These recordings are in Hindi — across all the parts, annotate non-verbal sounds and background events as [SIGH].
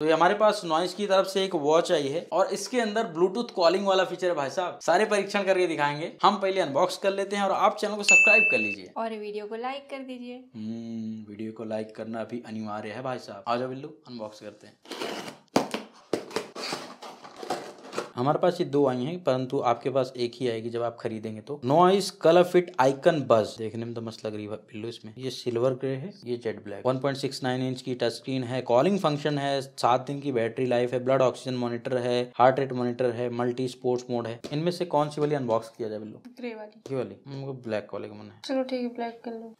तो ये हमारे पास नॉइस की तरफ से एक वॉच आई है और इसके अंदर ब्लूटूथ कॉलिंग वाला फीचर है भाई साहब सारे परीक्षण करके दिखाएंगे हम पहले अनबॉक्स कर लेते हैं और आप चैनल को सब्सक्राइब कर लीजिए और वीडियो को लाइक कर दीजिए वीडियो हम्म, को लाइक करना अभी अनिवार्य है भाई साहब आ जाओ बिल्लू अनबॉक्स करते हैं हमारे पास ये दो आई हैं परंतु आपके पास एक ही आएगी जब आप खरीदेंगे तो नॉइस कलर फिट आइकन बस देखने में तो मस्त लग रही है इसमें ये सिल्वर ग्रे है ये जेड ब्लैक 1.69 इंच की टच स्क्रीन है कॉलिंग फंक्शन है सात दिन की बैटरी लाइफ है ब्लड ऑक्सीजन मॉनिटर है हार्ट रेट मॉनिटर है मल्टी स्पोर्ट्स मोड है इनमें से कौन सी वाली अनबॉक्स किया जाए बिल्लू ग्रे वाली वाली ब्लैक वाले का मन है चलो ठीक है ब्लैक कर लो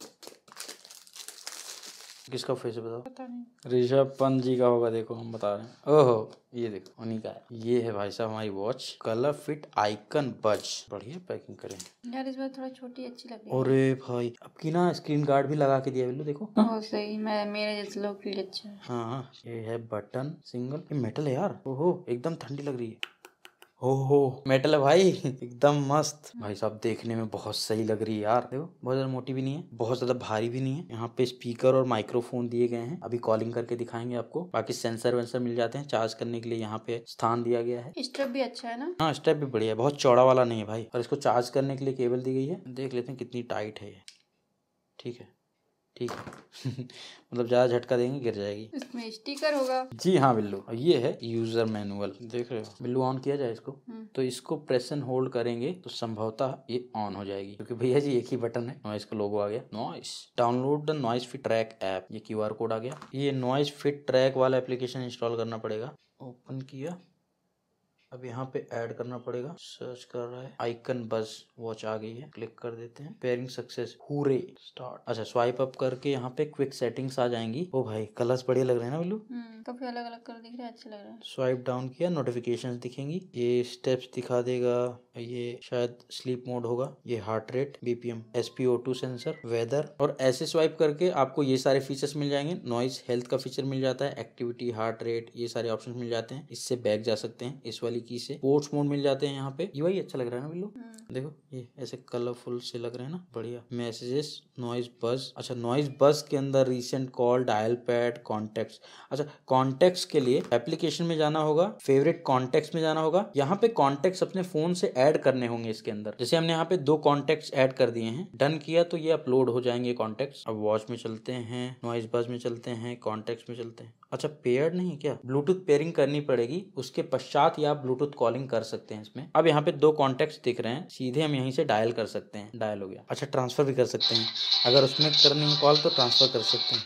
किसका फेस है बताओ ऋषभ पंत जी का होगा देखो हम बता रहे हैं ओहो ये देखो उन्हीं का है ये है भाई साहब हमारी वॉच कलर फिट आइकन बज बढ़िया पैकिंग करें यार इस बार थोड़ा छोटी अच्छी लग रही अरे भाई अब की ना स्क्रीन गार्ड भी लगा के दिया देखो सही मैं मेरे जैसे लोग फील अच्छा हाँ ये है बटन सिंगल ये मेटल है यार ओहो एकदम ठंडी लग रही है हो हो मेटल है भाई एकदम मस्त भाई साहब देखने में बहुत सही लग रही है यार देखो बहुत ज्यादा मोटी भी नहीं है बहुत ज्यादा भारी भी नहीं है यहाँ पे स्पीकर और माइक्रोफोन दिए गए हैं अभी कॉलिंग करके दिखाएंगे आपको बाकी सेंसर वेंसर मिल जाते हैं चार्ज करने के लिए यहाँ पे स्थान दिया गया है स्टेप भी अच्छा है ना हाँ स्टेप भी बढ़िया है बहुत चौड़ा वाला नहीं है भाई और इसको चार्ज करने के लिए केबल दी गई है देख लेते हैं कितनी टाइट है ये ठीक है ठीक [LAUGHS] मतलब ज़्यादा झटका देंगे गिर जाएगी इसमें स्टिकर होगा जी हाँ बिल्लू ये है यूजर मैनुअल देख रहे हो बिल्लू ऑन किया जाए इसको हम्म। तो इसको प्रेस एंड होल्ड करेंगे तो संभवतः ये ऑन हो जाएगी क्योंकि भैया जी एक ही बटन है नॉइस का लोगो आ गया Noise download the Noise fit track app ये क्यू कोड आ गया ये नॉइस फिट ट्रैक वाला एप्लीकेशन इंस्टॉल करना पड़ेगा ओपन किया अब यहाँ पे ऐड करना पड़ेगा सर्च कर रहा है आइकन बस वॉच आ गई है क्लिक कर देते हैं पेयरिंग सक्सेस हुरे स्टार्ट अच्छा स्वाइप अप करके यहाँ पे क्विक सेटिंग्स आ जाएंगी ओ भाई कलर्स बढ़िया लग रहे हैं ना बिल्लू हम्म, काफी अलग अलग कलर दिख रहे हैं अच्छे लग रहे हैं स्वाइप डाउन किया नोटिफिकेशन दिखेंगी ये स्टेप्स दिखा देगा ये शायद स्लीप मोड होगा ये heart rate BPM SPO two sensor weather और ऐसे स्वाइप करके आपको ये सारे फीचर्स मिल जाएंगे नॉइस हेल्थ का फीचर मिल जाता है एक्टिविटी हार्ट रेट ये सारे ऑप्शन मिल जाते हैं इससे बैक जा सकते हैं इस वाली तरीके से स्पोर्ट्स मोड मिल जाते हैं यहाँ पे ये वही अच्छा लग रहा है ना हम्म। देखो ये ऐसे कलरफुल से लग रहे हैं ना बढ़िया मैसेजेस नॉइज बस अच्छा नॉइज बस के अंदर recent call dial pad contact अच्छा कॉन्टेक्ट के लिए एप्लीकेशन में जाना होगा फेवरेट कॉन्टेक्ट में जाना होगा यहाँ पे कॉन्टेक्ट अपने फोन से एड करने होंगे इसके अंदर जैसे हमने यहाँ पे दो कॉन्टेक्ट एड कर दिए हैं डन किया तो ये अपलोड हो जाएंगे कॉन्टेक्ट अब वॉच में चलते हैं नॉइज बस में चलते हैं कॉन्टेक्ट में चलते हैं अच्छा पेयर्ड नहीं क्या ब्लूटूथ पेयरिंग करनी पड़ेगी उसके पश्चात ही आप ब्लूटूथ कॉलिंग कर सकते हैं इसमें अब यहाँ पे दो कॉन्टेक्ट दिख रहे हैं सीधे हम यहीं से डायल कर सकते हैं डायल हो गया अच्छा ट्रांसफर भी कर सकते हैं अगर उसमें करनी कॉल तो ट्रांसफर कर सकते हैं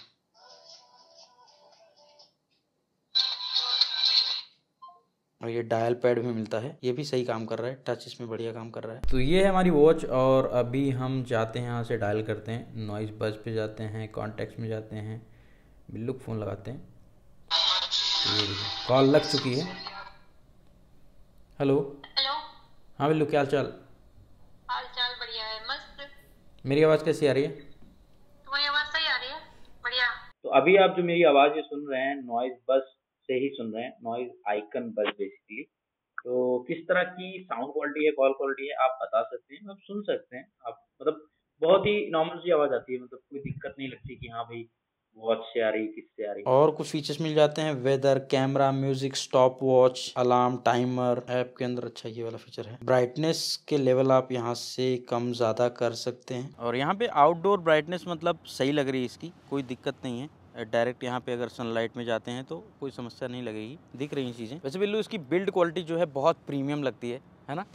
और ये डायल पैड भी मिलता है ये भी सही काम कर रहा है टच इसमें बढ़िया काम कर रहा है तो ये है हमारी वॉच और अभी हम जाते हैं यहाँ से डायल करते हैं नॉइज़ बज पे जाते हैं कॉन्टेक्ट में जाते हैं बिल्लुक फ़ोन लगाते हैं कॉल लग चुकी है हेलो हेलो हाँ बिल्लू क्या हाल चाल बढ़िया है मस्त मेरी आवाज़ कैसी आ रही है तुम्हारी आवाज़ सही आ रही है बढ़िया तो अभी आप जो मेरी आवाज़ सुन रहे हैं नॉइज बस से ही सुन रहे हैं नॉइज आइकन बस बेसिकली तो किस तरह की साउंड क्वालिटी है कॉल क्वालिटी है आप बता सकते हैं आप मतलब सुन सकते हैं आप मतलब बहुत ही नॉर्मल सी आवाज़ आती है मतलब कोई दिक्कत नहीं लगती कि हाँ भाई वॉच से आ रही किससे आ रही और कुछ फीचर्स मिल जाते हैं weather camera music stop watch alarm timer app के अंदर अच्छा ये वाला फीचर है ब्राइटनेस के लेवल आप यहाँ से कम ज्यादा कर सकते हैं और यहाँ पे आउटडोर ब्राइटनेस मतलब सही लग रही है इसकी कोई दिक्कत नहीं है डायरेक्ट uh, यहाँ पे अगर सनलाइट में जाते हैं तो कोई समस्या नहीं लगेगी दिख रही चीज़ें वैसे बिल्लू इसकी बिल्ड क्वालिटी जो है बहुत प्रीमियम लगती है है ना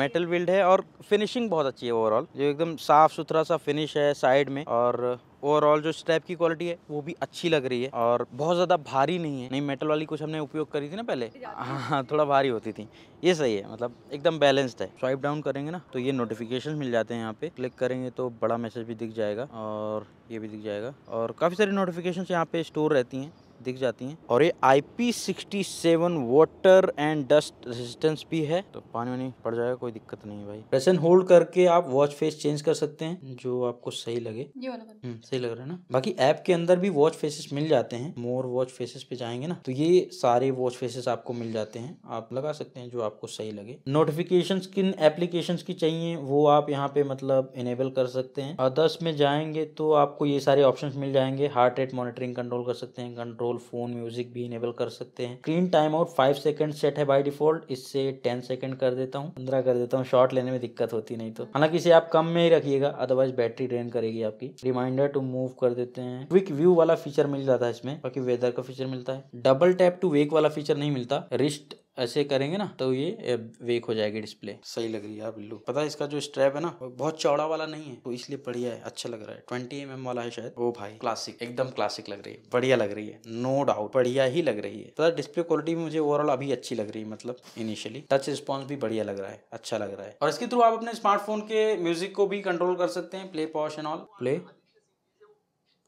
मेटल बिल्ड है और फिनिशिंग बहुत अच्छी है ओवरऑल जो एकदम साफ सुथरा सा फिनिश है साइड में और ओवरऑल जो स्ट्रैप की क्वालिटी है वो भी अच्छी लग रही है और बहुत ज़्यादा भारी नहीं है नहीं मेटल वाली कुछ हमने उपयोग करी थी ना पहले हाँ थोड़ा भारी होती थी ये सही है मतलब एकदम बैलेंस्ड है स्वाइप डाउन करेंगे ना तो ये नोटिफिकेशन मिल जाते हैं यहाँ पे क्लिक करेंगे तो बड़ा मैसेज भी दिख जाएगा और ये भी दिख जाएगा और काफ़ी सारी नोटिफिकेशन यहाँ पे स्टोर रहती हैं दिख जाती हैं और ये I P sixty seven water and dust resistance भी है तो पानी वानी पड़ जाएगा कोई दिक्कत नहीं है भाई एंड होल्ड करके आप वॉच फेस चेंज कर सकते हैं जो आपको सही लगे हम्म, सही लग रहा है ना बाकी ऐप के अंदर भी वॉच फेसेस मिल जाते हैं मोर वॉच फेसेस पे जाएंगे ना तो ये सारे वॉच फेसेस आपको मिल जाते हैं आप लगा सकते हैं जो आपको सही लगे नोटिफिकेशन किन एप्लीकेशन की चाहिए वो आप यहाँ पे मतलब इनेबल कर सकते हैं अदर्स में जाएंगे तो आपको ये सारे ऑप्शन मिल जाएंगे हार्ट रेट मॉनिटरिंग कंट्रोल कर सकते हैं कंट्रोल कंट्रोल फोन म्यूजिक भी इनेबल कर सकते हैं screen time out five second set है बाय डिफॉल्ट इससे टेन सेकंड कर देता हूँ पंद्रह कर देता हूँ शॉर्ट लेने में दिक्कत होती नहीं तो हालांकि इसे आप कम में ही रखिएगा अदरवाइज बैटरी ड्रेन करेगी आपकी रिमाइंडर टू मूव कर देते हैं क्विक व्यू वाला फीचर मिल जाता है इसमें बाकी वेदर का फीचर मिलता है डबल टैप टू वेक वाला फीचर नहीं मिलता रिस्ट ऐसे करेंगे ना तो ये वेक हो जाएगी डिस्प्ले सही लग रही है बिल्लू पता है इसका जो स्ट्रैप है ना बहुत चौड़ा वाला नहीं है तो इसलिए बढ़िया है अच्छा लग रहा है ट्वेंटी एम mm वाला है शायद ओ भाई क्लासिक एकदम क्लासिक लग रही है बढ़िया लग रही है नो डाउट बढ़िया ही लग रही है पता डिस्प्ले क्वालिटी मुझे ओवरऑल अभी अच्छी लग रही है मतलब इनिशियली टच रिस्पॉन्स भी बढ़िया लग रहा है अच्छा लग रहा है और इसके थ्रू आप अपने स्मार्टफोन के म्यूजिक को भी कंट्रोल कर सकते हैं play pause and all play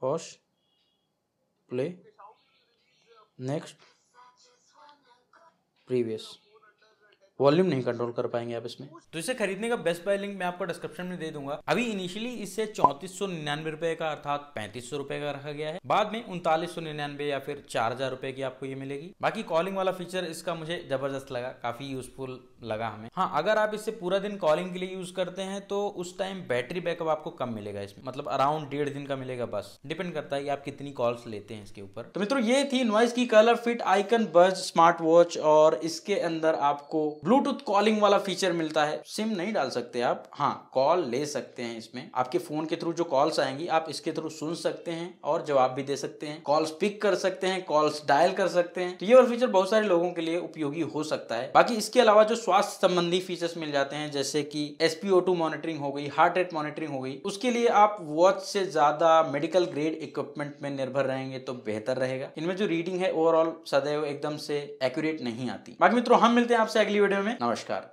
pause play next previous volume नहीं कंट्रोल कर पाएंगे आप इसमें तो इसे खरीदने का बेस्ट बाय लिंक मैं आपको डिस्क्रिप्शन में दे दूंगा अभी इनिशियली इसे चौतीस सौ निन्यानवे रुपए का अर्थात पैंतीस सौ रुपए का रखा गया है बाद में उनतालीस सौ निन्यानवे या फिर चार हजार रुपए की आपको ये मिलेगी बाकी कॉलिंग वाला फीचर इसका मुझे जबरदस्त लगा काफी यूजफुल लगा हमें हाँ अगर आप इससे पूरा दिन कॉलिंग के लिए यूज करते हैं तो उस टाइम बैटरी बैकअप आपको कम मिलेगा इसमें मतलब अराउंड डेढ़ दिन का मिलेगा बस डिपेंड करता है कि आप कितनी कॉल्स लेते हैं इसके ऊपर तो मित्रों ये थी नॉइस की ColorFit Icon Buzz smart watch और इसके अंदर आपको ब्लूटूथ कॉलिंग वाला फीचर मिलता है सिम नहीं डाल सकते आप हाँ कॉल ले सकते हैं इसमें आपके फोन के थ्रू जो कॉल्स आएंगी आप इसके थ्रू सुन सकते हैं और जवाब भी दे सकते हैं कॉल्स पिक कर सकते हैं कॉल्स डायल कर सकते हैं तो ये और फीचर बहुत सारे लोगों के लिए उपयोगी हो सकता है बाकी इसके अलावा जो स्वास्थ्य संबंधी फीचर्स मिल जाते हैं जैसे कि एसपीओ टू मॉनिटरिंग हो गई हार्ट रेट मॉनिटरिंग हो गई उसके लिए आप वॉच से ज्यादा मेडिकल ग्रेड इक्विपमेंट में निर्भर रहेंगे तो बेहतर रहेगा इनमें जो रीडिंग है ओवरऑल सदैव एकदम से एक्यूरेट नहीं आती बाकी मित्रों हम मिलते हैं आपसे अगली वीडियो वीडियो में नमस्कार